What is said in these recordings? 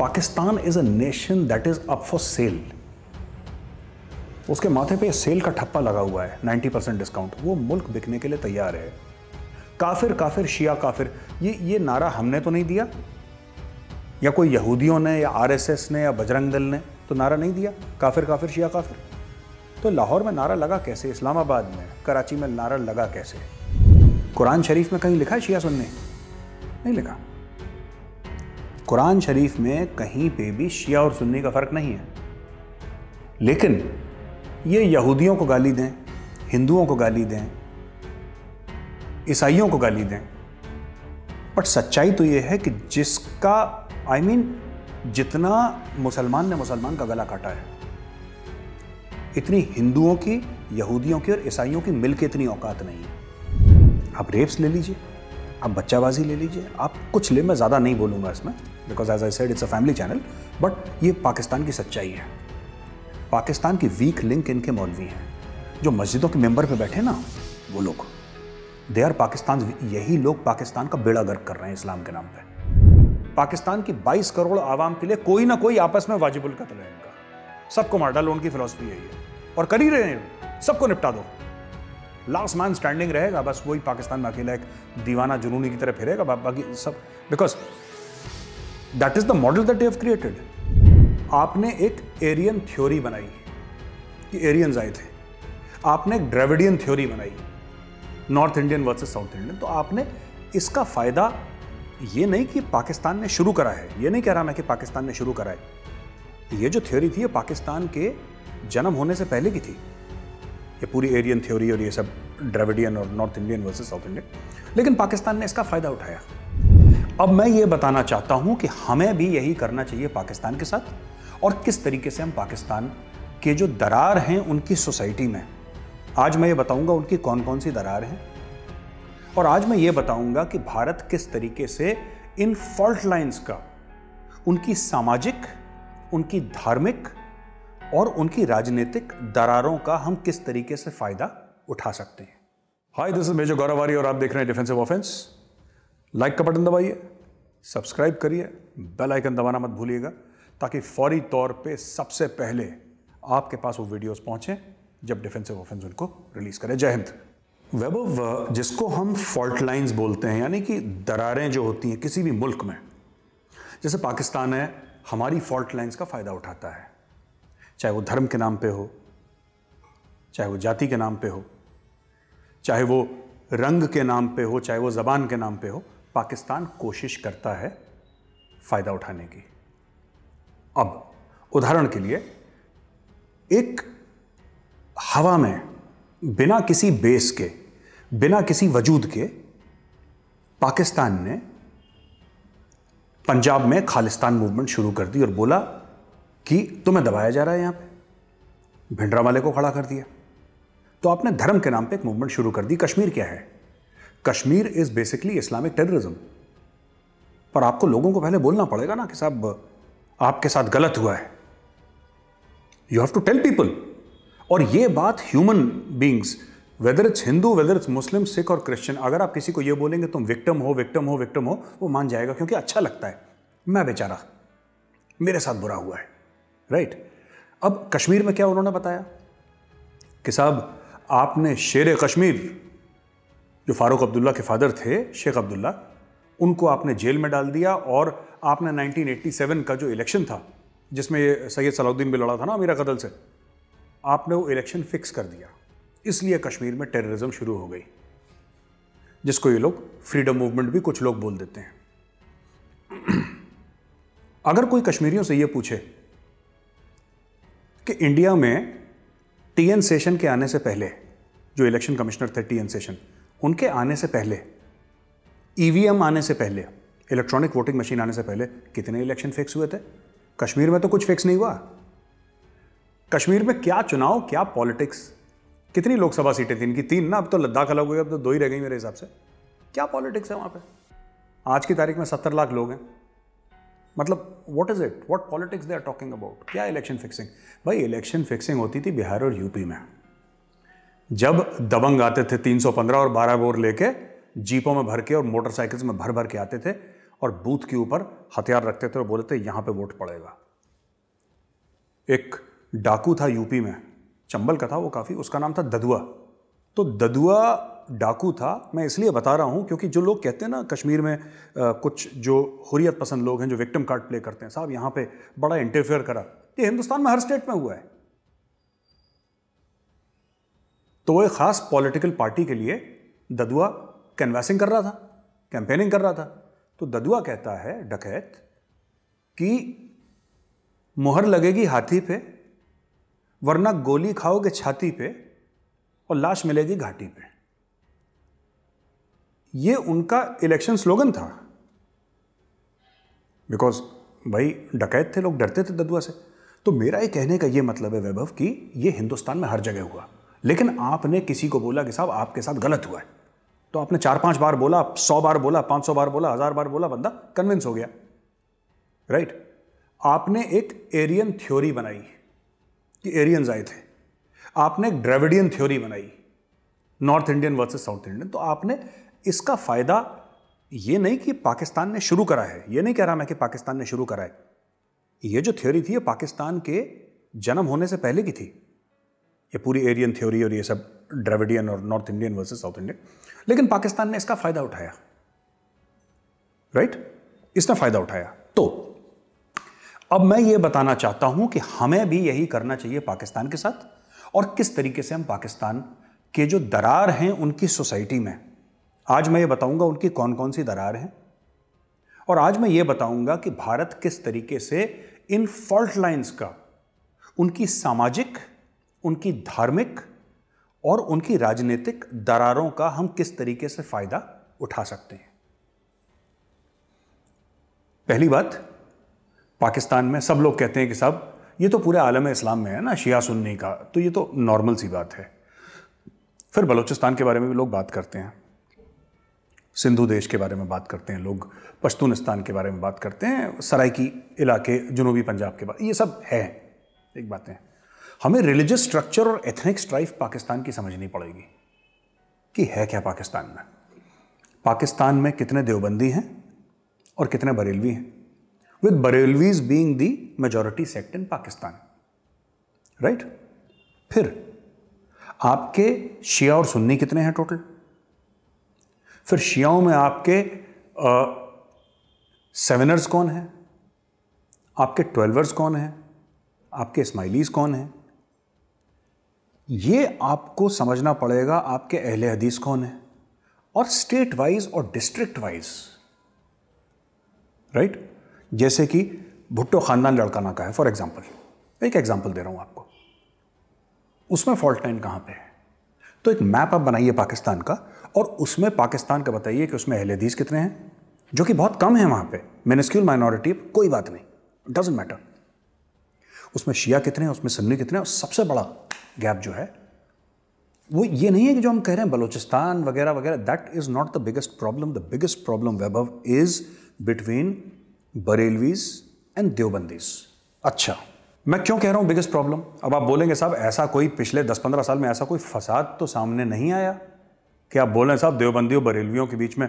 Pakistan is a nation that is up for sale उसके माथे पे सेल का ठप्पा लगा हुआ है 90 परसेंट डिस्काउंट वो मुल्क बिकने के लिए तैयार है काफिर काफिर शिया काफिर ये ये नारा हमने तो नहीं दिया या कोई यहूदियों ने या आरएसएस ने या बजरंग दल ने तो नारा नहीं दिया काफिर काफिर शिया काफिर तो लाहौर में नारा लगा कैसे इस्लामाबाद में कराची में नारा लगा कैसे कुरान शरीफ में कहीं लिखा है शिया सुनने नहीं लिखा कुरान शरीफ में कहीं पे भी शिया और सुन्नी का फ़र्क नहीं है लेकिन ये यहूदियों को गाली दें हिंदुओं को गाली दें ईसाइयों को गाली दें बट सच्चाई तो ये है कि जिसका आई I मीन mean, जितना मुसलमान ने मुसलमान का गला काटा है इतनी हिंदुओं की यहूदियों की और ईसाइयों की मिल के इतनी औकात नहीं है आप रेप्स ले लीजिए आप बच्चाबाजी ले लीजिए आप कुछ ले मैं ज़्यादा नहीं बोलूँगा इसमें because as I said it's a family channel but ये पाकिस्तान की सच्चाई है पाकिस्तान की वीक लिंक इनके मौलवी हैं जो मस्जिदों के मेंबर पे बैठे ना वो लोग दे आर पाकिस्तान यही लोग पाकिस्तान का बेड़ा गर्क कर रहे हैं इस्लाम के नाम पे पाकिस्तान की 22 करोड़ आवाम के लिए कोई ना कोई आपस में वाजिबुल कत्ल है इनका सबको मार डालो उनकी फिलोसफी है ये और कर ही रहे हैं सबको निपटा दो लास्ट मैन स्टैंडिंग रहेगा बस वही पाकिस्तान में अकेला एक दीवाना जुनूनी की तरह फिरेगा बाकी सब because that is the model that you have created आपने एक एरियन थ्योरी बनाई कि एरियंस आए थे आपने एक ड्रेविडियन थ्योरी बनाई north Indian versus south Indian तो आपने इसका फ़ायदा ये नहीं कि पाकिस्तान ने शुरू करा है ये नहीं कह रहा मैं कि पाकिस्तान ने शुरू करा है ये जो थ्योरी थी ये पाकिस्तान के जन्म होने से पहले की थी ये पूरी एरियन थ्योरी और ये सब ड्रेविडियन और north Indian versus south Indian लेकिन पाकिस्तान ने इसका फ़ायदा उठाया अब मैं ये बताना चाहता हूं कि हमें भी यही करना चाहिए पाकिस्तान के साथ और किस तरीके से हम पाकिस्तान के जो दरार हैं उनकी सोसाइटी में आज मैं ये बताऊंगा उनकी कौन कौन सी दरार हैं और आज मैं ये बताऊंगा कि भारत किस तरीके से इन फॉल्ट लाइन्स का उनकी सामाजिक उनकी धार्मिक और उनकी राजनीतिक दरारों का हम किस तरीके से फ़ायदा उठा सकते हैं hi this is major Gaurav Arya और आप देख रहे हैं डिफेंसिव ऑफेंस लाइक का बटन दबाइए सब्सक्राइब करिए बेल आइकन दबाना मत भूलिएगा ताकि फौरी तौर पे सबसे पहले आपके पास वो वीडियोस पहुंचे जब डिफेंसिव ऑफेंस उनको रिलीज़ करें जय हिंद वैभव जिसको हम फॉल्ट लाइंस बोलते हैं यानी कि दरारें जो होती हैं किसी भी मुल्क में जैसे पाकिस्तान है हमारी फॉल्ट लाइंस का फ़ायदा उठाता है चाहे वो धर्म के नाम पे हो चाहे वो जाति के नाम पे हो चाहे वो रंग के नाम पे हो चाहे वो ज़बान के नाम पे हो पाकिस्तान कोशिश करता है फ़ायदा उठाने की अब उदाहरण के लिए एक हवा में बिना किसी बेस के बिना किसी वजूद के पाकिस्तान ने पंजाब में खालिस्तान मूवमेंट शुरू कर दी और बोला कि तुम्हें दबाया जा रहा है यहां पे भिंडरा वाले को खड़ा कर दिया तो आपने धर्म के नाम पे एक मूवमेंट शुरू कर दी कश्मीर क्या है Kashmir is basically Islamic terrorism पर आपको लोगों को पहले बोलना पड़ेगा ना कि साहब आपके साथ गलत हुआ है you have to tell people और ये बात human beings whether it's Hindu whether it's Muslim Sikh और क्रिश्चियन अगर आप किसी को ये बोलेंगे तुम विक्टम हो विक्टम हो विक्टम हो वो मान जाएगा क्योंकि अच्छा लगता है मैं बेचारा मेरे साथ बुरा हुआ है राइट right? अब कश्मीर में क्या उन्होंने बताया कि साहब आपने शेर कश्मीर जो फारूक अब्दुल्ला के फादर थे शेख अब्दुल्ला उनको आपने जेल में डाल दिया और आपने 1987 का जो इलेक्शन था जिसमें सैयद सलाउद्दीन भी लड़ा था ना अमीरा कदल से आपने वो इलेक्शन फिक्स कर दिया इसलिए कश्मीर में टेररिज्म शुरू हो गई जिसको ये लोग फ्रीडम मूवमेंट भी कुछ लोग बोल देते हैं अगर कोई कश्मीरियों से ये पूछे कि इंडिया में टीएन सेशन के आने से पहले जो इलेक्शन कमिश्नर थे टीएन सेशन उनके आने से पहले ईवीएम e आने से पहले इलेक्ट्रॉनिक वोटिंग मशीन आने से पहले कितने इलेक्शन फिक्स हुए थे कश्मीर में तो कुछ फिक्स नहीं हुआ कश्मीर में क्या चुनाव क्या पॉलिटिक्स कितनी लोकसभा सीटें थी इनकी तीन ना अब तो लद्दाख अलग हो अब तो दो ही रह गई मेरे हिसाब से क्या पॉलिटिक्स है वहाँ पे आज की तारीख में सत्तर लाख लोग हैं मतलब what is it what politics they are talking about क्या इलेक्शन फिक्सिंग भाई इलेक्शन फिक्सिंग होती थी बिहार और यूपी में जब दबंग आते थे 315 और 12 बोर लेके जीपों में भर के और मोटरसाइकिल्स में भर भर के आते थे और बूथ के ऊपर हथियार रखते थे और बोलते थे यहाँ पे वोट पड़ेगा एक डाकू था यूपी में चंबल का था वो काफ़ी उसका नाम था ददुआ तो ददुआ डाकू था मैं इसलिए बता रहा हूँ क्योंकि जो लोग कहते हैं ना कश्मीर में आ, कुछ जो हुरियत पसंद लोग हैं जो विक्टिम कार्ड प्ले करते हैं साहब यहाँ पे बड़ा इंटरफेयर करा ये हिंदुस्तान में हर स्टेट में हुआ है तो वो एक ख़ास पॉलिटिकल पार्टी के लिए ददुआ कैनवासिंग कर रहा था कैंपेनिंग कर रहा था तो ददुआ कहता है डकैत कि मोहर लगेगी हाथी पे वरना गोली खाओगे छाती पे और लाश मिलेगी घाटी पे ये उनका इलेक्शन स्लोगन था बिकॉज भाई डकैत थे लोग डरते थे ददुआ से तो मेरा ये कहने का ये मतलब है वैभव कि ये हिंदुस्तान में हर जगह हुआ लेकिन आपने किसी को बोला कि साहब आपके साथ गलत हुआ है तो आपने चार पांच बार बोला सौ बार बोला पांच सौ बार बोला हजार बार बोला बंदा कन्विंस हो गया राइट right? आपने एक एरियन थ्योरी बनाई कि एरियंस आए थे आपने एक ड्रेविडियन थ्योरी बनाई north Indian versus south Indian तो आपने इसका फ़ायदा ये नहीं कि पाकिस्तान ने शुरू करा है ये नहीं कह रहा मैं कि पाकिस्तान ने शुरू करा है ये जो थ्योरी थी ये पाकिस्तान के जन्म होने से पहले की थी ये पूरी एरियन थ्योरी और ये सब ड्रेविडियन और north Indian versus south Indian लेकिन पाकिस्तान ने इसका फायदा उठाया राइट right? इसने फायदा उठाया तो अब मैं ये बताना चाहता हूं कि हमें भी यही करना चाहिए पाकिस्तान के साथ और किस तरीके से हम पाकिस्तान के जो दरार हैं उनकी सोसाइटी में आज मैं ये बताऊंगा उनकी कौन कौन सी दरार हैं और आज मैं ये बताऊंगा कि भारत किस तरीके से इन फॉल्ट लाइंस का उनकी सामाजिक उनकी धार्मिक और उनकी राजनीतिक दरारों का हम किस तरीके से फायदा उठा सकते हैं पहली बात पाकिस्तान में सब लोग कहते हैं कि साहब ये तो पूरे आलम इस्लाम में है ना शिया सुन्नी का तो ये तो नॉर्मल सी बात है फिर बलूचिस्तान के बारे में भी लोग बात करते हैं सिंधु देश के बारे में बात करते हैं लोग पश्तूनिस्तान के बारे में बात करते हैं की इलाके जनूबी पंजाब के बारे ये सब है एक बातें हमें रिलीजियस स्ट्रक्चर और एथनिक स्ट्राइफ पाकिस्तान की समझनी पड़ेगी कि है क्या पाकिस्तान में पाकिस्तान में कितने देवबंदी हैं और कितने बरेलवी हैं with Barelvis being the majority sect in Pakistan right फिर आपके शिया और सुन्नी कितने हैं टोटल फिर शियाओं में आपके सेवनर्स कौन हैं आपके ट्वेल्वर्स कौन हैं आपके इस्माइलीज कौन हैं ये आपको समझना पड़ेगा आपके अहले हदीस कौन है और स्टेट वाइज और डिस्ट्रिक्ट वाइज राइट जैसे कि भुट्टो खानदान लड़काना का है फॉर एग्जाम्पल एक एग्जाम्पल दे रहा हूं आपको उसमें फॉल्ट लाइन कहाँ पे है तो एक मैप आप बनाइए पाकिस्तान का और उसमें पाकिस्तान का बताइए कि उसमें अहले हदीस कितने हैं जो कि बहुत कम है वहां पे मेनस्क्यूल माइनॉरिटी कोई बात नहीं डजेंट मैटर उसमें शिया कितने हैं उसमें सन्नी कितने हैं और सबसे बड़ा गैप जो है वो ये नहीं है कि जो हम कह रहे हैं बलूचिस्तान वगैरह वगैरह that is not the biggest problem the biggest problem वेबव is between Barelvis and Deobandis अच्छा मैं क्यों कह रहा हूँ बिगेस्ट प्रॉब्लम अब आप बोलेंगे साहब ऐसा कोई पिछले 10-15 साल में ऐसा कोई फसाद तो सामने नहीं आया कि आप बोल रहे हैं साहब देवबंदियों बरेलवियों के बीच में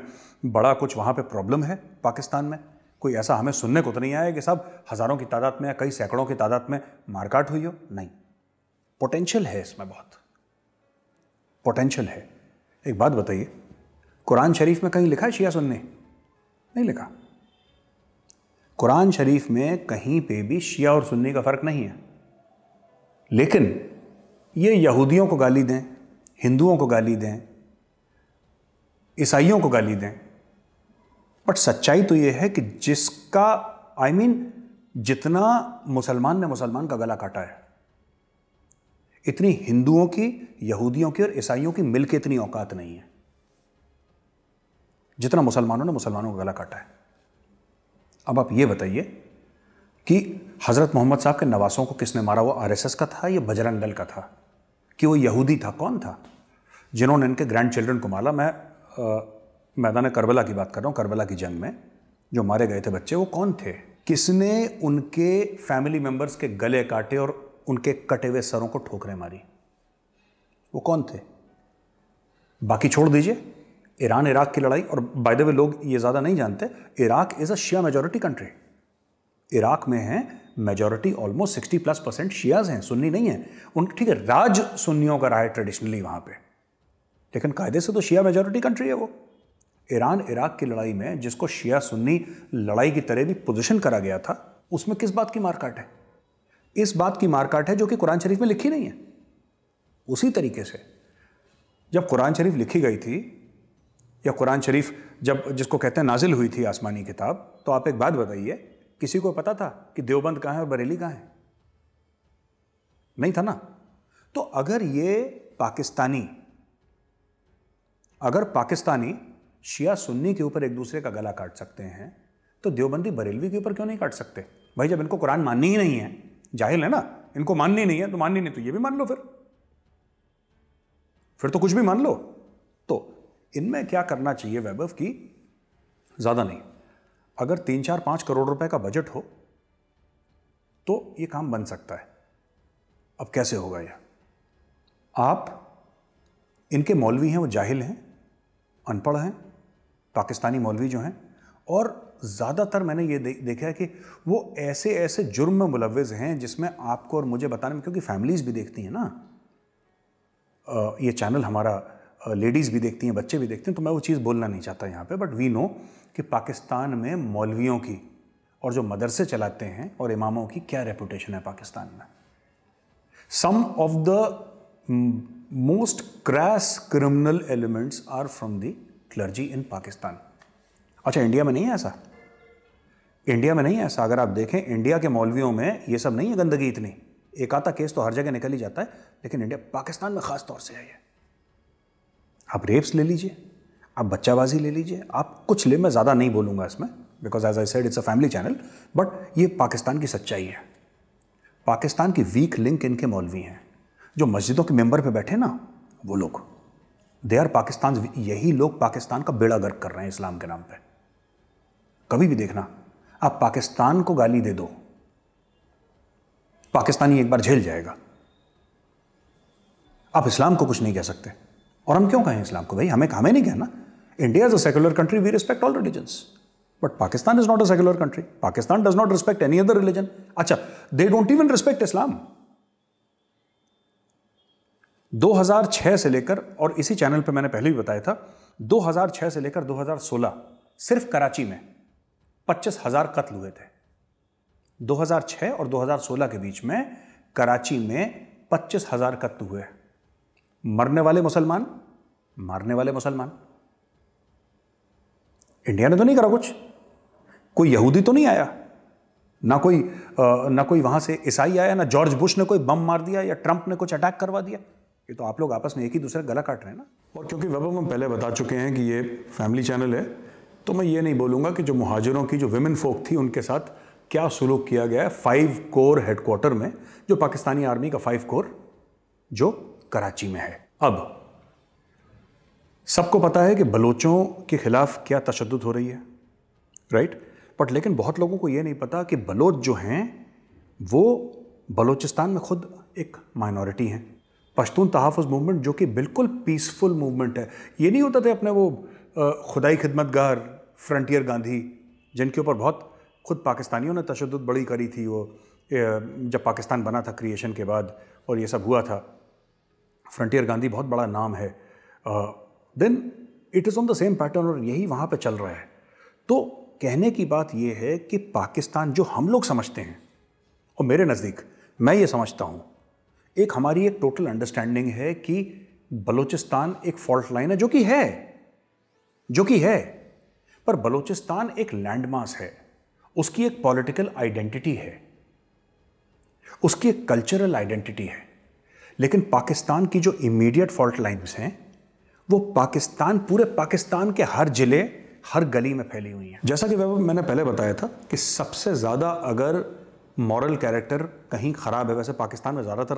बड़ा कुछ वहाँ पे प्रॉब्लम है पाकिस्तान में कोई ऐसा हमें सुनने को तो नहीं आया कि साहब हज़ारों की तादाद में या कई सैकड़ों की तादाद में मारकाट हुई हो नहीं पोटेंशियल है इसमें बहुत पोटेंशियल है एक बात बताइए कुरान शरीफ में कहीं लिखा है शिया सुन्नी नहीं लिखा कुरान शरीफ में कहीं पे भी शिया और सुन्नी का फ़र्क नहीं है लेकिन ये यहूदियों को गाली दें हिंदुओं को गाली दें ईसाइयों को गाली दें बट सच्चाई तो यह है कि जिसका आई I मीन mean, जितना मुसलमान ने मुसलमान का गला काटा है इतनी हिंदुओं की यहूदियों की और ईसाइयों की मिलकर इतनी औकात नहीं है जितना मुसलमानों ने मुसलमानों का गला काटा है अब आप ये बताइए कि हज़रत मोहम्मद साहब के नवासों को किसने मारा वो आरएसएस का था या बजरंग दल का था कि वो यहूदी था कौन था जिन्होंने इनके ग्रैंड चिल्ड्रन को मारा मैं आ, मैदान करबला की बात कर रहा हूँ करबला की जंग में जो मारे गए थे बच्चे वो कौन थे किसने उनके फैमिली मेम्बर्स के गले काटे और उनके कटे हुए सरों को ठोकरें मारी वो कौन थे बाकी छोड़ दीजिए ईरान इराक की लड़ाई और बाय द वे लोग ये ज़्यादा नहीं जानते Iraq is a Shia majority country Iraq में है majority almost sixty plus percent Shias हैं सुन्नी नहीं है उन ठीक है राज सुन्नियों का रहा है ट्रेडिशनली वहाँ पे लेकिन कायदे से तो शिया मेजोरिटी कंट्री है वो ईरान इराक की लड़ाई में जिसको शिया सुन्नी लड़ाई की तरह भी पोजिशन करा गया था उसमें किस बात की मारकाट है इस बात की मारकाट है जो कि कुरान शरीफ में लिखी नहीं है उसी तरीके से जब कुरान शरीफ लिखी गई थी या कुरान शरीफ जब जिसको कहते हैं नाजिल हुई थी आसमानी किताब तो आप एक बात बताइए किसी को पता था कि देवबंद कहाँ है और बरेली कहाँ है नहीं था ना तो अगर ये पाकिस्तानी अगर पाकिस्तानी शिया सुन्नी के ऊपर एक दूसरे का गला काट सकते हैं तो देवबंदी बरेलवी के ऊपर क्यों नहीं काट सकते भाई जब इनको कुरान माननी ही नहीं है जाहिल है ना इनको माननी नहीं है तो माननी नहीं तो ये भी मान लो फिर फिर तो कुछ भी मान लो तो इनमें क्या करना चाहिए वैभव की ज़्यादा नहीं अगर तीन चार पांच करोड़ रुपए का बजट हो तो ये काम बन सकता है अब कैसे होगा यह आप इनके मौलवी हैं वो जाहिल हैं अनपढ़ हैं पाकिस्तानी मौलवी जो हैं और ज़्यादातर मैंने ये दे, देखा है कि वो ऐसे ऐसे जुर्म में मुलवज़ हैं जिसमें आपको और मुझे बताने में क्योंकि फैमिलीज़ भी देखती हैं ना ये चैनल हमारा लेडीज़ भी देखती हैं बच्चे भी देखते हैं तो मैं वो चीज़ बोलना नहीं चाहता यहाँ पे बट वी नो कि पाकिस्तान में मौलवियों की और जो मदरसे चलाते हैं और इमामों की क्या रेपुटेशन है पाकिस्तान में some of the most crass criminal elements are from the clergy in Pakistan अच्छा इंडिया में नहीं है ऐसा इंडिया में नहीं है ऐसा अगर आप देखें इंडिया के मौलवियों में ये सब नहीं है गंदगी इतनी एक आता केस तो हर जगह निकल ही जाता है लेकिन इंडिया पाकिस्तान में ख़ास तौर से है आप रेप्स ले लीजिए आप बच्चाबाजी ले लीजिए आप कुछ ले मैं ज़्यादा नहीं बोलूँगा इसमें because as I said it's a family channel but ये पाकिस्तान की सच्चाई है पाकिस्तान की वीक लिंक इनके मौलवी हैं जो मस्जिदों के मेंबर पे बैठे ना वो लोग दे आर पाकिस्तान यही लोग पाकिस्तान का बेड़ा गर्क कर रहे हैं इस्लाम के नाम पे कभी भी देखना आप पाकिस्तान को गाली दे दो पाकिस्तानी एक बार झेल जाएगा आप इस्लाम को कुछ नहीं कह सकते और हम क्यों कहें इस्लाम को भाई हमें हमें नहीं कहना India is a secular country we respect all religions but Pakistan is not a secular country Pakistan does not respect any other religion अच्छा they don't even respect Islam 2006 से लेकर और इसी चैनल पे मैंने पहले भी बताया था 2006 से लेकर 2016 सिर्फ कराची में पच्चीस हज़ार कत्ल हुए थे 2006 और 2016 के बीच में कराची में पच्चीस हज़ार कत्ल हुए मरने वाले मुसलमान मारने वाले मुसलमान इंडिया ने तो नहीं करा कुछ कोई यहूदी तो नहीं आया ना कोई आ, ना कोई वहां से ईसाई आया ना जॉर्ज बुश ने कोई बम मार दिया या ट्रंप ने कुछ अटैक करवा दिया ये तो आप लोग आपस में एक ही दूसरे गला काट रहे हैं ना और क्योंकि वैभव हम पहले बता चुके हैं कि ये फैमिली चैनल है तो मैं ये नहीं बोलूँगा कि जो मुहाजरों की जो वेमेन फोक थी उनके साथ क्या सुलूक किया गया है फाइव कोर हेडक्वार्टर में जो पाकिस्तानी आर्मी का फाइव कोर जो कराची में है अब सबको पता है कि बलोचों के ख़िलाफ़ क्या तशद हो रही है राइट बट लेकिन बहुत लोगों को यह नहीं पता कि बलोच जो हैं वो बलोचिस्तान में ख़ुद एक माइनॉरिटी हैं पश्तून तहफ़ मूवमेंट जो कि बिल्कुल पीसफुल मूवमेंट है ये नहीं होता थे अपने वो खुदाई खिदमतगार फ्रंटियर गांधी जिनके ऊपर बहुत खुद पाकिस्तानियों ने तशद बड़ी करी थी वो जब पाकिस्तान बना था क्रिएशन के बाद और ये सब हुआ था फ्रंटियर गांधी बहुत बड़ा नाम है then it is on the same pattern और यही वहाँ पे चल रहा है तो कहने की बात यह है कि पाकिस्तान जो हम लोग समझते हैं और मेरे नज़दीक मैं ये समझता हूँ एक हमारी एक टोटल अंडरस्टैंडिंग है कि बलूचिस्तान एक फॉल्ट लाइन है जो कि है जो कि है पर बलूचिस्तान एक लैंडमास है उसकी एक पॉलिटिकल आइडेंटिटी है उसकी एक कल्चरल आइडेंटिटी है लेकिन पाकिस्तान की जो इमीडिएट फॉल्ट लाइन्स हैं वो पाकिस्तान पूरे पाकिस्तान के हर ज़िले हर गली में फैली हुई हैं जैसा कि वैभव मैंने पहले बताया था कि सबसे ज़्यादा अगर मॉरल कैरेक्टर कहीं ख़राब है वैसे पाकिस्तान में ज़्यादातर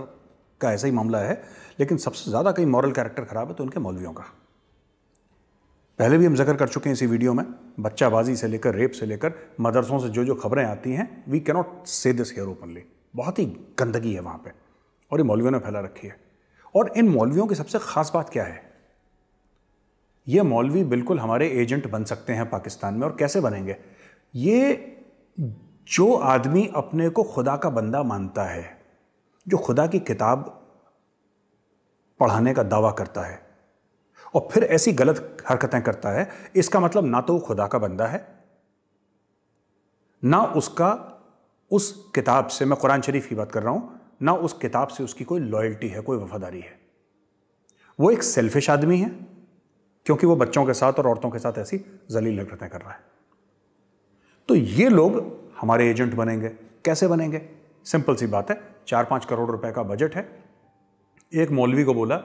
का ऐसा ही मामला है लेकिन सबसे ज़्यादा कहीं मॉरल कैरेक्टर ख़राब है तो उनके मौलवियों का पहले भी हम जिक्र कर चुके हैं इसी वीडियो में बच्चाबाजी से लेकर रेप से लेकर मदरसों से जो जो खबरें आती हैं we cannot say this here openly बहुत ही गंदगी है वहाँ पर और ये मौलवियों ने फैला रखी है और इन मौलवियों की सबसे ख़ास बात क्या है ये मौलवी बिल्कुल हमारे एजेंट बन सकते हैं पाकिस्तान में और कैसे बनेंगे ये जो आदमी अपने को खुदा का बंदा मानता है जो खुदा की किताब पढ़ाने का दावा करता है और फिर ऐसी गलत हरकतें करता है इसका मतलब ना तो वो खुदा का बंदा है ना उसका उस किताब से मैं कुरान शरीफ की बात कर रहा हूं ना उस किताब से उसकी कोई लॉयल्टी है कोई वफादारी है वो एक सेल्फिश आदमी है क्योंकि वो बच्चों के साथ और औरतों के साथ ऐसी जलील हरकतें कर रहा है तो ये लोग हमारे एजेंट बनेंगे कैसे बनेंगे सिंपल सी बात है चार पाँच करोड़ रुपए का बजट है एक मौलवी को बोला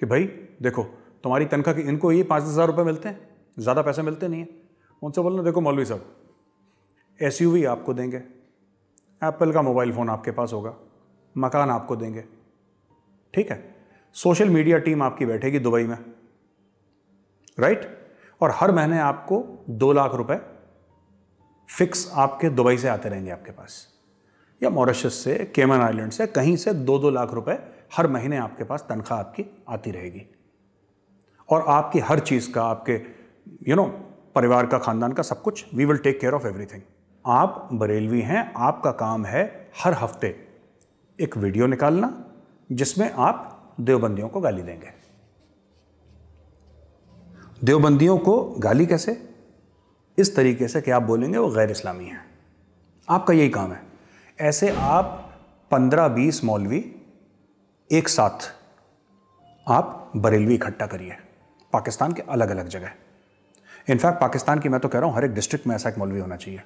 कि भाई देखो तुम्हारी तनख्वाह की इनको ये पाँच हज़ार रुपये मिलते हैं ज़्यादा पैसे मिलते नहीं हैं उनसे बोलना देखो मौलवी साहब एस आपको देंगे एप्पल का मोबाइल फ़ोन आपके पास होगा मकान आपको देंगे ठीक है सोशल मीडिया टीम आपकी बैठेगी दुबई में राइट और हर महीने आपको दो लाख रुपए फिक्स आपके दुबई से आते रहेंगे आपके पास या मॉरिशस से केमन आइलैंड से कहीं से दो दो लाख रुपए हर महीने आपके पास तनख्वाह आपकी आती रहेगी और आपकी हर चीज़ का आपके यू you नो know, परिवार का खानदान का सब कुछ we will take care of everything आप बरेलवी हैं आपका काम है हर हफ्ते एक वीडियो निकालना जिसमें आप देवबंदियों को गाली देंगे देवबंदियों को गाली कैसे इस तरीके से कि आप बोलेंगे वो गैर इस्लामी हैं आपका यही काम है ऐसे आप पंद्रह बीस मौलवी एक साथ आप बरेलवी इकट्ठा करिए पाकिस्तान के अलग अलग जगह इनफैक्ट पाकिस्तान की मैं तो कह रहा हूं हर एक डिस्ट्रिक्ट में ऐसा एक मौलवी होना चाहिए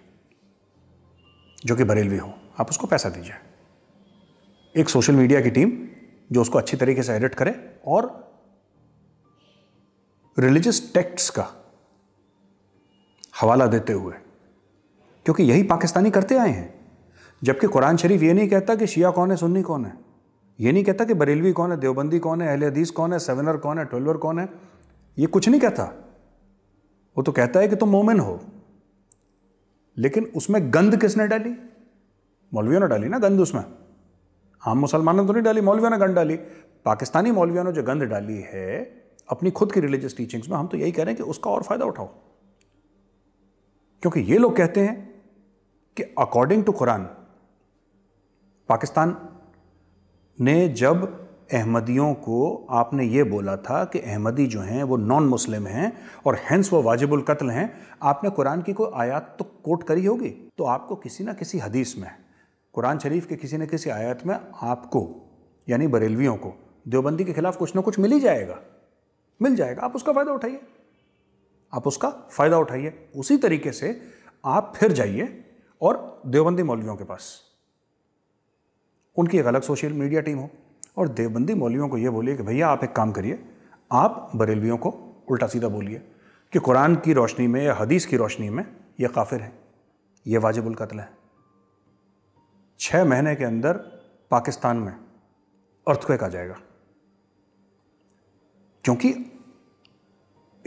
जो कि बरेलवी हो आप उसको पैसा दीजिए एक सोशल मीडिया की टीम जो उसको अच्छी तरीके से एडिट करे और रिलीजियस टेक्ट्स का हवाला देते हुए क्योंकि यही पाकिस्तानी करते आए हैं जबकि कुरान शरीफ ये नहीं कहता कि शिया कौन है सुन्नी कौन है ये नहीं कहता कि बरेलवी कौन है देवबंदी कौन है अहले हदीस कौन है सेवनर कौन है ट्वेल्वर कौन है ये कुछ नहीं कहता वो तो कहता है कि तुम मोमिन हो लेकिन उसमें गंद किसने डाली मौलवियों ने डाली ना गंद उसमें आम मुसलमानों ने तो नहीं डाली मौलवियों ने गंद डाली पाकिस्तानी मौलवियों ने जो गंद डाली है अपनी खुद की रिलीजियस टीचिंग्स में हम तो यही कह रहे हैं कि उसका और फ़ायदा उठाओ क्योंकि ये लोग कहते हैं कि अकॉर्डिंग टू कुरान पाकिस्तान ने जब अहमदियों को आपने ये बोला था कि अहमदी जो हैं वो नॉन मुस्लिम हैं और हैंस वो वाजिबुल कत्ल हैं आपने कुरान की कोई आयत तो कोट करी होगी तो आपको किसी ना किसी हदीस में कुरान शरीफ के किसी न किसी आयत में आपको यानी बरेलवियों को देवबंदी के खिलाफ कुछ ना कुछ मिल ही जाएगा मिल जाएगा आप उसका फ़ायदा उठाइए आप उसका फ़ायदा उठाइए उसी तरीके से आप फिर जाइए और देवबंदी मौलवियों के पास उनकी एक अलग सोशल मीडिया टीम हो और देवबंदी मौलवियों को ये बोलिए कि भैया आप एक काम करिए आप बरेलवियों को उल्टा सीधा बोलिए कि कुरान की रोशनी में या हदीस की रोशनी में ये काफिर है ये वाजिबुल कत्ल है छः महीने के अंदर पाकिस्तान में अर्थक्वेक आ जाएगा क्योंकि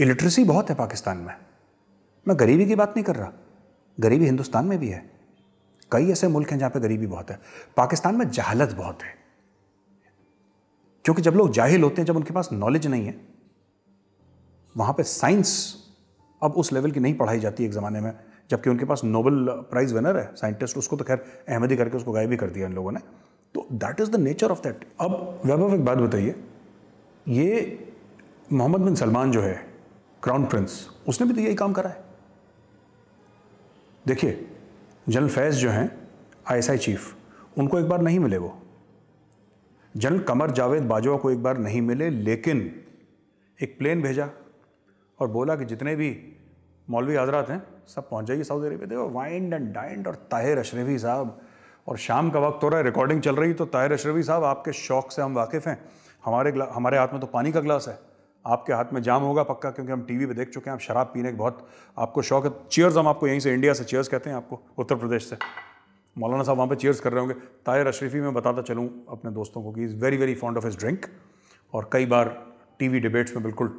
इलिटरेसी बहुत है पाकिस्तान में मैं गरीबी की बात नहीं कर रहा गरीबी हिंदुस्तान में भी है कई ऐसे मुल्क हैं जहाँ पे गरीबी बहुत है पाकिस्तान में जहालत बहुत है क्योंकि जब लोग जाहिल होते हैं जब उनके पास नॉलेज नहीं है वहाँ पे साइंस अब उस लेवल की नहीं पढ़ाई जाती एक ज़माने में जबकि उनके पास नोबल प्राइज़ विनर है साइंटिस्ट उसको तो खैर अहमदी करके उसको गायब भी कर दिया इन लोगों ने तो that is the nature of that अब वैभव एक बात बताइए ये मोहम्मद बिन सलमान जो है क्राउन प्रिंस उसने भी तो यही काम करा है देखिए जनरल फैज़ जो हैं आईएसआई चीफ उनको एक बार नहीं मिले वो जनरल कमर जावेद बाजवा को एक बार नहीं मिले लेकिन एक प्लेन भेजा और बोला कि जितने भी मौलवी हजरात हैं सब पहुंच जाइए सऊदी अरेबिया देखो वाइंड एंड डाइंड और ताहिर अशरफी साहब और शाम का वक्त हो रहा है रिकॉर्डिंग चल रही तो ताहिर अशरफी साहब आपके शौक़ से हम वाकिफ़ हैं हमारे हमारे हाथ में तो पानी का ग्लास है आपके हाथ में जाम होगा पक्का क्योंकि हम टीवी पे देख चुके हैं आप शराब पीने के बहुत आपको शौक है चेयर्स हम आपको यहीं से इंडिया से चेयर्स कहते हैं आपको उत्तर प्रदेश से मौलाना साहब वहाँ पे चेयर्स कर रहे होंगे ताहिर अशरफी में बताता चलूँ अपने दोस्तों को कि is very very fond of his drink और कई बार टी डिबेट्स में बिल्कुल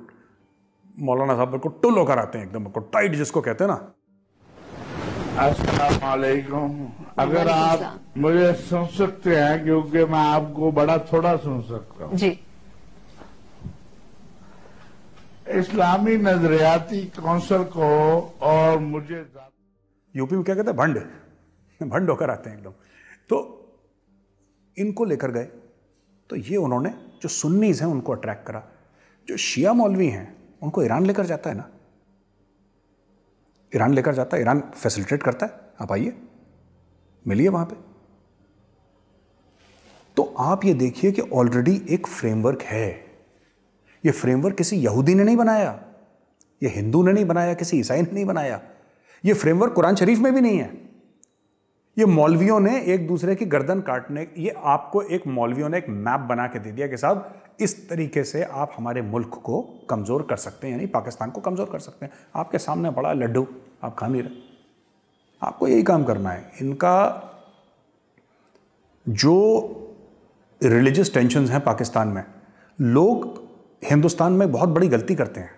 मौलाना साहब बिल्कुल टुल होकर आते हैं एकदम बिल्कुल टाइट जिसको कहते हैं ना असलकुम अगर आप मुझे सुन सकते हैं क्योंकि मैं आपको बड़ा थोड़ा सुन सकता हूँ जी इस्लामी नजरियाती काउंसिल को और मुझे यूपी में क्या कहते हैं भंड भंड होकर आते हैं एकदम तो इनको लेकर गए तो ये उन्होंने जो सुन्नीज हैं उनको अट्रैक्ट करा जो शिया मौलवी हैं उनको ईरान लेकर जाता है ना ईरान लेकर जाता है ईरान फैसिलिटेट करता है आप आइए मिलिए वहां पे तो आप ये देखिए कि ऑलरेडी एक फ्रेमवर्क है ये फ्रेमवर्क किसी यहूदी ने नहीं बनाया ये हिंदू ने नहीं बनाया किसी ईसाई ने नहीं बनाया ये फ्रेमवर्क कुरान शरीफ में भी नहीं है ये मौलवियों ने एक दूसरे की गर्दन काटने ये आपको एक मौलवियों ने एक मैप बना के दे दिया कि साहब इस तरीके से आप हमारे मुल्क को कमज़ोर कर सकते हैं यानी पाकिस्तान को कमज़ोर कर सकते हैं आपके सामने बड़ा लड्डू आप खा नहीं रहे आपको यही काम करना है इनका जो रिलीजियस टेंशन हैं पाकिस्तान में लोग हिंदुस्तान में बहुत बड़ी गलती करते हैं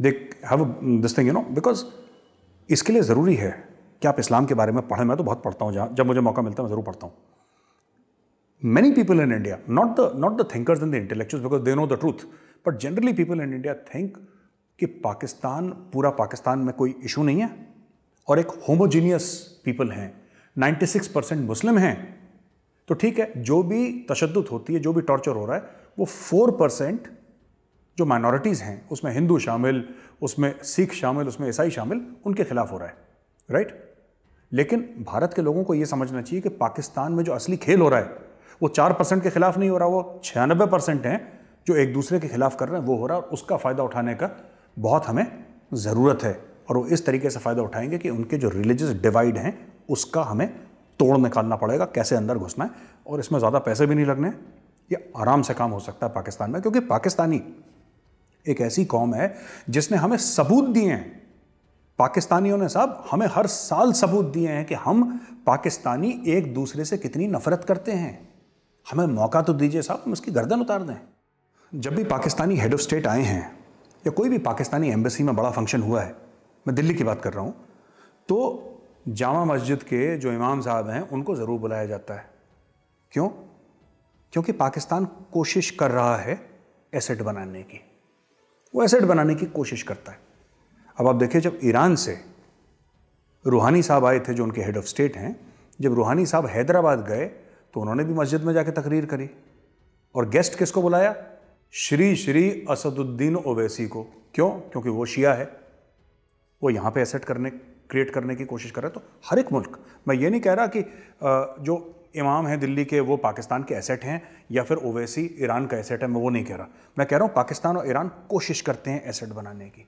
they have this thing you know because इसके लिए ज़रूरी है कि आप इस्लाम के बारे में पढ़ें मैं तो बहुत पढ़ता हूँ जहाँ जब मुझे मौका मिलता है मैं ज़रूर पढ़ता हूँ many people in India not the not the thinker in the intellectual because they know the truth but generally people in India think कि पाकिस्तान पूरा पाकिस्तान में कोई इशू नहीं है और एक होमोजीनियस पीपल हैं 96 परसेंट मुस्लिम हैं तो ठीक है जो भी तशद होती है जो भी टॉर्चर हो रहा है वो फोर परसेंट जो माइनॉरिटीज़ हैं उसमें हिंदू शामिल उसमें सिख शामिल उसमें ईसाई शामिल उनके खिलाफ हो रहा है राइट लेकिन भारत के लोगों को ये समझना चाहिए कि पाकिस्तान में जो असली खेल हो रहा है वो चार परसेंट के खिलाफ नहीं हो रहा वो छियानबे परसेंट हैं जो एक दूसरे के खिलाफ कर रहे हैं वो हो रहा है और उसका फ़ायदा उठाने का बहुत हमें ज़रूरत है और वो इस तरीके से फ़ायदा उठाएंगे कि उनके जो रिलीजियस डिवाइड हैं उसका हमें तोड़ निकालना पड़ेगा कैसे अंदर घुसना है और इसमें ज़्यादा पैसे भी नहीं लगने ये आराम से काम हो सकता है पाकिस्तान में क्योंकि पाकिस्तानी एक ऐसी कौम है जिसने हमें सबूत दिए हैं पाकिस्तानियों ने साहब हमें हर साल सबूत दिए हैं कि हम पाकिस्तानी एक दूसरे से कितनी नफरत करते हैं हमें मौका तो दीजिए साहब हम इसकी गर्दन उतार दें जब भी पाकिस्तानी हेड ऑफ स्टेट आए हैं या कोई भी पाकिस्तानी एम्बेसी में बड़ा फंक्शन हुआ है मैं दिल्ली की बात कर रहा हूँ तो जामा मस्जिद के जो इमाम साहब हैं उनको ज़रूर बुलाया जाता है क्यों क्योंकि पाकिस्तान कोशिश कर रहा है एसेट बनाने की वो एसेट बनाने की कोशिश करता है अब आप देखिए जब ईरान से रूहानी साहब आए थे जो उनके हेड ऑफ स्टेट हैं जब रूहानी साहब हैदराबाद गए तो उन्होंने भी मस्जिद में जाके तकरीर करी और गेस्ट किसको बुलाया श्री श्री असदुद्दीन ओवैसी को क्यों क्योंकि वो शिया है वो यहाँ पे एसेट करने क्रिएट करने की कोशिश कर रहा है तो हर एक मुल्क मैं ये नहीं कह रहा कि जो इमाम हैं दिल्ली के वो पाकिस्तान के एसेट हैं या फिर ओवैसी ईरान का एसेट है मैं वो नहीं कह रहा मैं कह रहा हूँ पाकिस्तान और ईरान कोशिश करते हैं एसेट बनाने की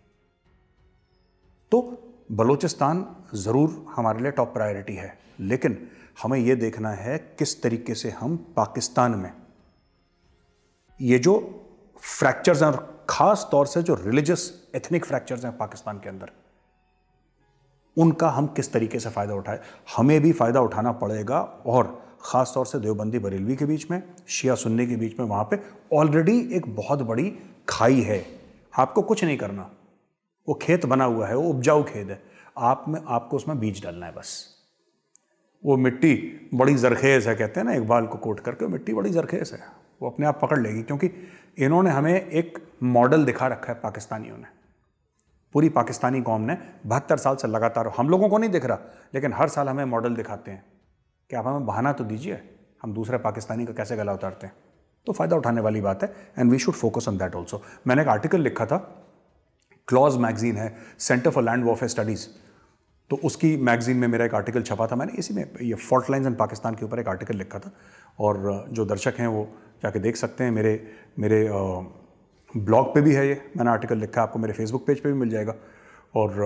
तो बलूचिस्तान ज़रूर हमारे लिए टॉप प्रायोरिटी है लेकिन हमें यह देखना है किस तरीके से हम पाकिस्तान में ये जो फ्रैक्चर्स हैं और ख़ास तौर से जो रिलीजियस एथनिक फ्रैक्चर्स हैं पाकिस्तान के अंदर उनका हम किस तरीके से फ़ायदा उठाए हमें भी फ़ायदा उठाना पड़ेगा और ख़ास तौर से देवबंदी बरेलवी के बीच में शिया सुन्नी के बीच में वहाँ पे ऑलरेडी एक बहुत बड़ी खाई है आपको कुछ नहीं करना वो खेत बना हुआ है वो उपजाऊ खेत है आप में आपको उसमें बीज डालना है बस वो मिट्टी बड़ी जरखेज़ है कहते हैं ना इकबाल को कोट करके मिट्टी बड़ी जरखेज़ है वो अपने आप पकड़ लेगी क्योंकि इन्होंने हमें एक मॉडल दिखा रखा है पाकिस्तानियों ने पूरी पाकिस्तानी कौम ने बहत्तर साल से लगातार हम लोगों को नहीं दिख रहा लेकिन हर साल हमें मॉडल दिखाते हैं कि आप हमें बहाना तो दीजिए हम दूसरे पाकिस्तानी का कैसे गला उतारते हैं तो फ़ायदा उठाने वाली बात है and we should focus on that also मैंने एक आर्टिकल लिखा था क्लॉज मैगजीन है Centre for Land Warfare Studies तो उसकी मैगजीन में मेरा एक आर्टिकल छपा था मैंने इसी में ये फॉल्ट लाइन्स इन पाकिस्तान के ऊपर एक आर्टिकल लिखा था और जो दर्शक हैं वो जाके देख सकते हैं मेरे मेरे ब्लॉग पे भी है ये मैंने आर्टिकल लिखा है आपको मेरे फेसबुक पेज पे भी मिल जाएगा और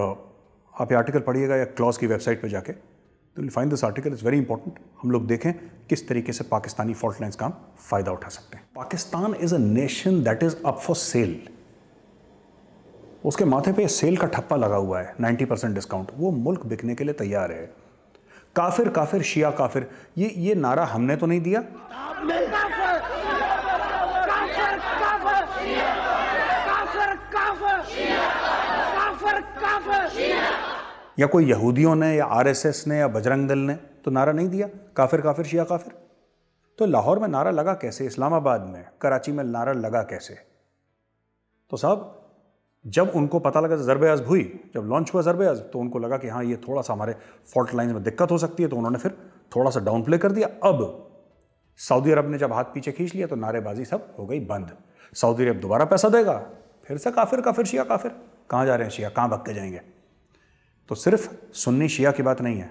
आप ये आर्टिकल पढ़िएगा या क्लॉज की वेबसाइट पे जाके will find this article is very important हम लोग देखें किस तरीके से पाकिस्तानी फॉल्ट लाइन्स का फ़ायदा उठा सकते हैं Pakistan is a nation that is up for sale उसके माथे पे सेल का ठप्पा लगा हुआ है 90 परसेंट डिस्काउंट वो मुल्क बिकने के लिए तैयार है काफिर काफिर शिया काफिर ये ये नारा हमने तो नहीं दिया आपने या कोई यहूदियों ने या आरएसएस ने या बजरंग दल ने तो नारा नहीं दिया काफिर काफिर शिया काफिर तो लाहौर में नारा लगा कैसे इस्लामाबाद में कराची में नारा लगा कैसे तो साहब जब उनको पता लगा ज़रब अज़ब हुई जब लॉन्च हुआ ज़रब अज़ब तो उनको लगा कि हाँ ये थोड़ा सा हमारे फॉल्ट लाइन में दिक्कत हो सकती है तो उन्होंने फिर थोड़ा सा डाउन प्ले कर दिया अब सऊदी अरब ने जब हाथ पीछे खींच लिया तो नारेबाजी सब हो गई बंद सऊदी अरब दोबारा पैसा देगा फिर से काफिर काफिर शिया काफिर कहाँ जा रहे हैं शिया कहाँ भग के जाएंगे तो सिर्फ सुन्नी शिया की बात नहीं है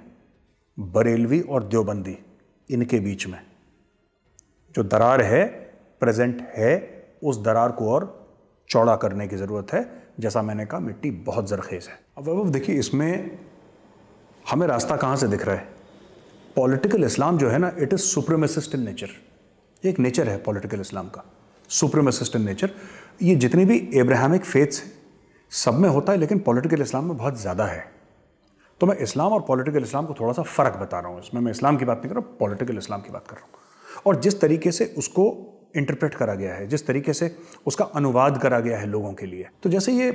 बरेलवी और देवबंदी इनके बीच में जो दरार है प्रेजेंट है उस दरार को और चौड़ा करने की ज़रूरत है जैसा मैंने कहा मिट्टी बहुत जरखेज़ है अब वैभव देखिए इसमें हमें रास्ता कहाँ से दिख रहा है पॉलिटिकल इस्लाम जो है ना it is supremacist in nature एक नेचर है पॉलिटिकल इस्लाम का सुप्रीमेसिस्ट इन नेचर ये जितनी भी एब्राहमिक फेथ्स सब में होता है लेकिन पॉलिटिकल इस्लाम में बहुत ज़्यादा है तो मैं इस्लाम और पॉलिटिकल इस्लाम को थोड़ा सा फ़र्क बता रहा हूँ इसमें मैं इस्लाम की बात नहीं कर रहा हूँ पॉलिटिकल इस्लाम की बात कर रहा हूँ और जिस तरीके से उसको इंटरप्रेट करा गया है जिस तरीके से उसका अनुवाद करा गया है लोगों के लिए तो जैसे ये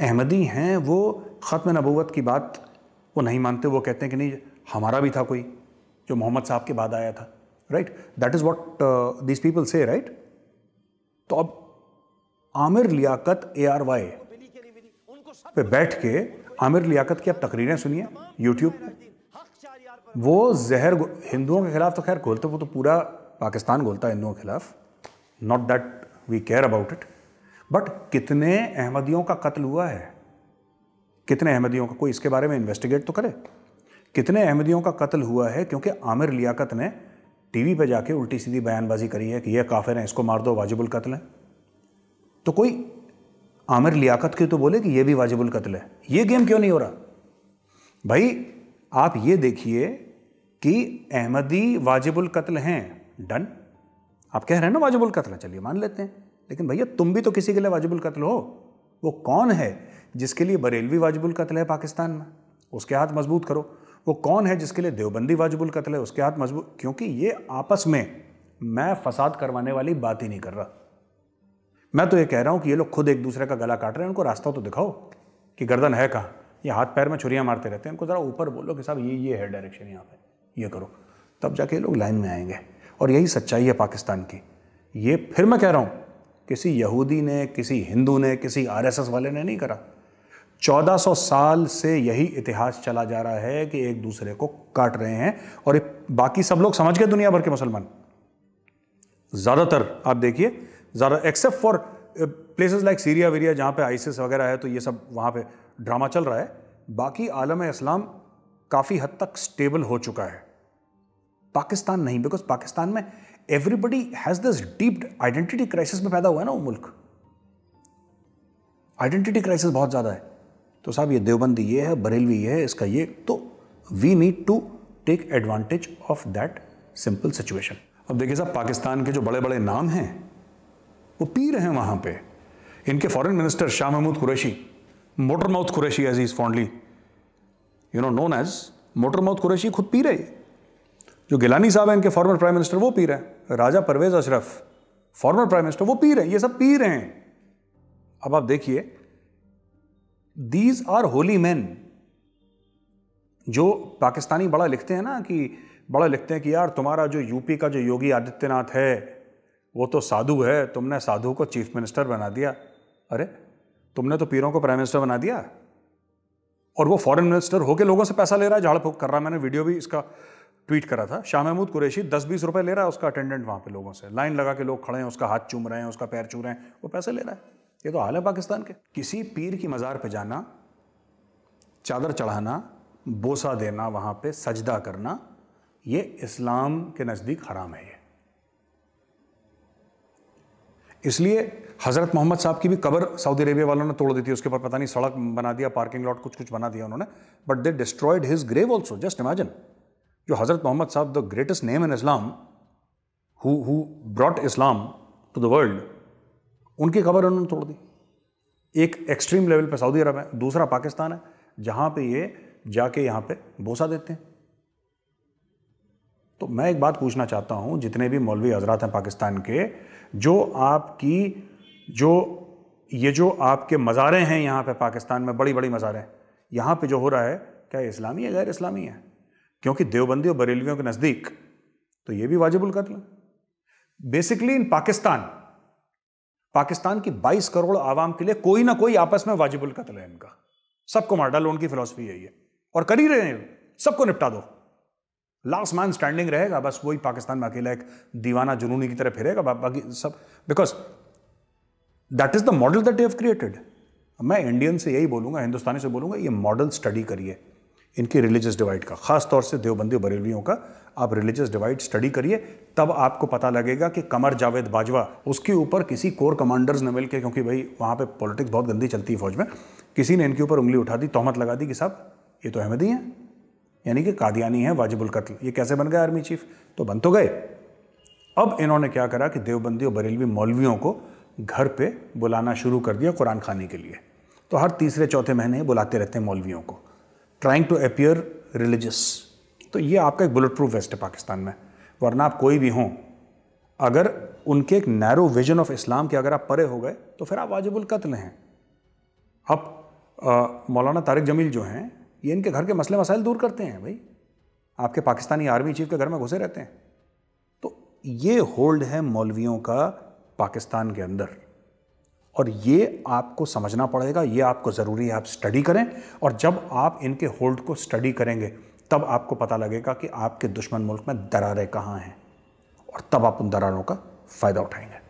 अहमदी हैं वो ख़त्म नबूत की बात वो नहीं मानते वो कहते हैं कि नहीं हमारा भी था कोई जो मोहम्मद साहब के बाद आया था right that is what this people say right तो अब Aamir Liaquat A R Y पे बैठ के आमिर लियाकत की आप तकरीरें सुनिए यूट्यूब पर वो जहर हिंदुओं के खिलाफ तो खैर घोलते वो तो पूरा पाकिस्तान घोलता है हिंदुओं के खिलाफ not that we care about it but कितने अहमदियों का कत्ल हुआ है कितने अहमदियों का कोई इसके बारे में इन्वेस्टिगेट तो करे कितने अहमदियों का कत्ल हुआ है क्योंकि आमिर लियाकत ने टीवी पे जाके उल्टी सीधी बयानबाजी करी है कि ये काफिर हैं इसको मार दो वाजिबुल कत्ल है तो कोई आमिर लियाकत के तो बोले कि यह भी वाजिबुल कत्ल है ये गेम क्यों नहीं हो रहा भाई आप ये देखिए कि अहमदी वाजिबुल कत्ल हैं डन आप कह रहे हैं ना वाजिबुल कत्ल चलिए मान लेते हैं लेकिन भैया तुम भी तो किसी के लिए वाजिबुल कत्ल हो वो कौन है जिसके लिए बरेलवी वाजिबुल कत्ल है पाकिस्तान में उसके हाथ मजबूत करो वो कौन है जिसके लिए देवबंदी वाजिबुल कत्ल है उसके हाथ मजबूत क्योंकि ये आपस में मैं फसाद करवाने वाली बात ही नहीं कर रहा मैं तो ये कह रहा हूँ कि ये लोग खुद एक दूसरे का गला काट रहे हैं उनको रास्ता तो दिखाओ कि गर्दन है कहाँ ये हाथ पैर में छुरियाँ मारते रहते हैं उनको ज़रा ऊपर बोलो कि साहब ये ये है डायरेक्शन यहाँ पे ये करो तब जाके लोग लाइन में आएंगे और यही सच्चाई है पाकिस्तान की ये फिर मैं कह रहा हूँ किसी यहूदी ने किसी हिंदू ने किसी आर वाले ने नहीं करा 1400 साल से यही इतिहास चला जा रहा है कि एक दूसरे को काट रहे हैं और बाकी सब लोग समझ गए दुनिया भर के मुसलमान ज़्यादातर आप देखिए ज़्यादा except for places like Syria वीरिया जहाँ पे आइसिस वगैरह है तो ये सब वहाँ पे ड्रामा चल रहा है बाकी आलम इस्लाम काफ़ी हद तक स्टेबल हो चुका है पाकिस्तान नहीं बिकॉज पाकिस्तान में everybody has this deep identity crisis में पैदा हुआ है ना वो मुल्क आइडेंटिटी क्राइसिस बहुत ज़्यादा है तो साहब ये देवबंदी ये है बरेलवी ये है इसका ये तो we need to take advantage of that simple situation अब देखिए साहब पाकिस्तान के जो बड़े बड़े नाम हैं वो पी रहे हैं वहाँ पे इनके foreign minister Shah Mahmood Qureshi motor mouth Qureshi as is fondly you know known as motor mouth Qureshi खुद पी रहे जो गिलानी साहब हैं इनके फॉर्मर प्राइम मिनिस्टर वो पी रहे हैं Raja Pervez Ashraf former prime minister वो पी रहे हैं ये सब पी रहे हैं अब आप देखिए दीज आर होली मैन जो पाकिस्तानी बड़ा लिखते हैं ना कि बड़ा लिखते हैं कि यार तुम्हारा जो यूपी का जो योगी आदित्यनाथ है वो तो साधु है तुमने साधु को चीफ मिनिस्टर बना दिया अरे तुमने तो पीरों को प्राइम मिनिस्टर बना दिया और वो फॉरेन मिनिस्टर होके लोगों से पैसा ले रहा है झाड़ फूक कर रहा है मैंने वीडियो भी इसका ट्वीट करा था शाह महमूद कुरेशी दस बीस रुपए ले रहा है उसका अटेंडेंट वहाँ पे लोगों से लाइन लगा के लोग खड़े हैं उसका हाथ चूम रहे हैं उसका पैर चू रहे हैं वो पैसे ले रहा है ये तो हाल है पाकिस्तान के किसी पीर की मज़ार पे जाना चादर चढ़ाना बोसा देना वहाँ पे सजदा करना ये इस्लाम के नज़दीक हराम है इसलिए हज़रत मोहम्मद साहब की भी कबर सऊदी अरेबिया वालों ने तोड़ दी थी उसके ऊपर पता नहीं सड़क बना दिया पार्किंग लॉट कुछ कुछ बना दिया उन्होंने but they destroyed his grave also just imagine जो हज़रत मोहम्मद साहब the greatest name in Islam who who brought Islam to the world उनकी कबर उन्होंने तोड़ दी एक एक्सट्रीम लेवल पर सऊदी अरब है दूसरा पाकिस्तान है जहाँ पर ये जाके यहाँ पर बोसा देते हैं तो मैं एक बात पूछना चाहता हूँ जितने भी मौलवी हजरात हैं पाकिस्तान के जो आपकी जो ये जो आपके मज़ारे हैं यहाँ पे पाकिस्तान में बड़ी बड़ी मज़ारें यहाँ पे जो हो रहा है क्या इस्लामी है गैर इस्लामी है क्योंकि देवबंदी और बरेलवियों के नज़दीक तो ये भी वाजिबुल कत्ल बेसिकली इन पाकिस्तान पाकिस्तान की 22 करोड़ आवाम के लिए कोई ना कोई आपस में वाजिबुल कत्ल है इनका सबको मार डालो उनकी फिलोसफी यही है और कर ही रहे हैं सबको निपटा दो लास्ट मैन स्टैंडिंग रहेगा बस वही पाकिस्तान में अकेला एक दीवाना जुनूनी की तरह फिरेगा बाकी सब because that is the model that you have created मैं इंडियन से यही बोलूंगा हिंदुस्तानी से बोलूंगा ये मॉडल स्टडी करिए इनकी रिलीजियस डिवाइड का खास तौर से देवबंदी बरेलियों का आप रिलीजियस डिवाइड स्टडी करिए तब आपको पता लगेगा कि कमर जावेद बाजवा उसके ऊपर किसी कोर कमांडर्स ने मिलकर क्योंकि भाई वहाँ पे पॉलिटिक्स बहुत गंदी चलती है फौज में किसी ने इनके ऊपर उंगली उठा दी तोहमत लगा दी कि साहब ये तो अहमदी हैं यानी कि कादियानी है वाजिबुल कत्ल ये कैसे बन गए आर्मी चीफ तो बन तो गए अब इन्होंने क्या करा कि देवबंदी और बरेलवी मौलवियों को घर पे बुलाना शुरू कर दिया कुरान खानी के लिए तो हर तीसरे चौथे महीने बुलाते रहते हैं मौलवियों को ट्राइंग टू अपियर रिलीजियस तो ये आपका एक बुलेट प्रूफ वेस्ट है पाकिस्तान में वरना आप कोई भी हों अगर उनके एक नैरो विजन ऑफ इस्लाम के अगर आप परे हो गए तो फिर आप वाजिबुल कत्ल हैं अब मौलाना तारिक जमील जो हैं ये इनके घर के मसले मसाइल दूर करते हैं भाई आपके पाकिस्तानी आर्मी चीफ के घर में घुसे रहते हैं तो ये होल्ड है मौलवियों का पाकिस्तान के अंदर और ये आपको समझना पड़ेगा ये आपको ज़रूरी है आप स्टडी करें और जब आप इनके होल्ड को स्टडी करेंगे तब आपको पता लगेगा कि आपके दुश्मन मुल्क में दरारें कहाँ हैं और तब आप उन दरारों का फ़ायदा उठाएंगे